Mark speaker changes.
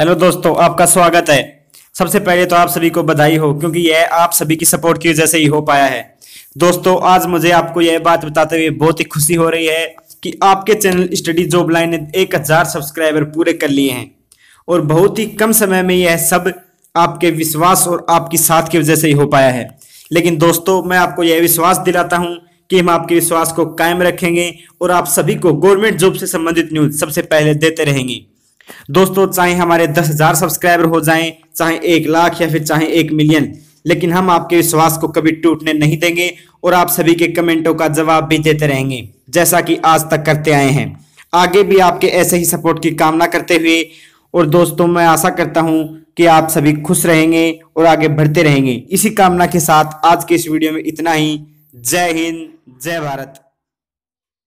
Speaker 1: hello दोस्तों आपका स्वागत है सबसे पहले तो आप सभी को बधाई हो क्योंकि यह आप सभी की सपोर्ट की वजह से ही हो पाया है दोस्तों आज मुझे आपको यह बात बताते हुए बहुत ही खुशी हो रही है कि आपके चैनल स्टडी जॉब लाइन ने एक हजार सब्सक्राइबर पूरे कर लिए हैं और बहुत ही कम समय में यह सब आपके विश्वास और आपकी साथ की वजह से ही हो पाया है लेकिन दोस्तों मैं आपको यह विश्वास दिलाता हूँ कि हम आपके विश्वास को कायम रखेंगे और आप सभी को गवर्नमेंट जॉब से संबंधित न्यूज सबसे पहले देते रहेंगे दोस्तों चाहे हमारे दस हजार सब्सक्राइबर हो जाएं चाहे एक लाख या फिर चाहे एक मिलियन लेकिन हम आपके विश्वास को कभी टूटने नहीं देंगे और आप सभी के कमेंटों का जवाब भी देते रहेंगे जैसा कि आज तक करते आए हैं आगे भी आपके ऐसे ही सपोर्ट की कामना करते हुए और दोस्तों मैं आशा करता हूं कि आप सभी खुश रहेंगे और आगे बढ़ते रहेंगे इसी कामना के साथ आज के इस वीडियो में इतना ही जय हिंद जय भारत